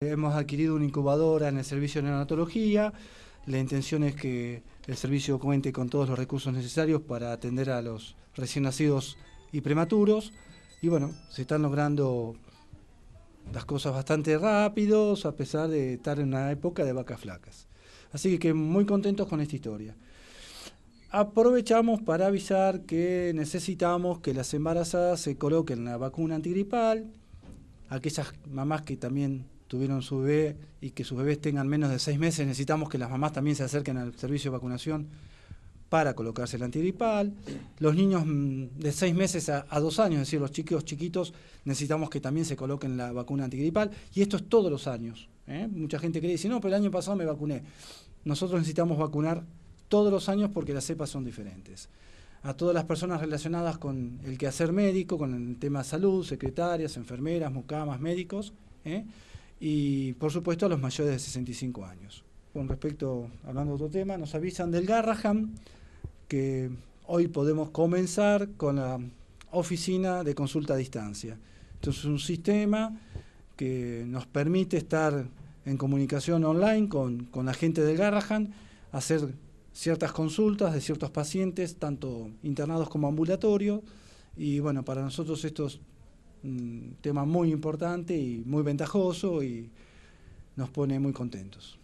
Hemos adquirido una incubadora en el servicio de neonatología. La intención es que el servicio cuente con todos los recursos necesarios para atender a los recién nacidos y prematuros. Y bueno, se están logrando las cosas bastante rápidos a pesar de estar en una época de vacas flacas. Así que muy contentos con esta historia. Aprovechamos para avisar que necesitamos que las embarazadas se coloquen la vacuna antigripal, aquellas mamás que también tuvieron su bebé y que sus bebés tengan menos de seis meses, necesitamos que las mamás también se acerquen al servicio de vacunación para colocarse el antigripal. Los niños mm, de seis meses a, dos años, es decir, los chiquitos chiquitos, necesitamos que también se coloquen la vacuna antigripal. Y esto es todos los años. ¿eh? Mucha gente cree, dice, no, pero el año pasado me vacuné. Nosotros necesitamos vacunar todos los años porque las cepas son diferentes. A todas las personas relacionadas con el quehacer médico, con el tema de salud, secretarias, enfermeras, mucamas, médicos, ¿eh? y por supuesto a los mayores de 65 años. Con respecto, hablando de otro tema, nos avisan del Garraham que hoy podemos comenzar con la oficina de consulta a distancia. Entonces es un sistema que nos permite estar en comunicación online con, con la gente del Garrahan, hacer ciertas consultas de ciertos pacientes, tanto internados como ambulatorios. Y bueno, para nosotros estos un tema muy importante y muy ventajoso y nos pone muy contentos.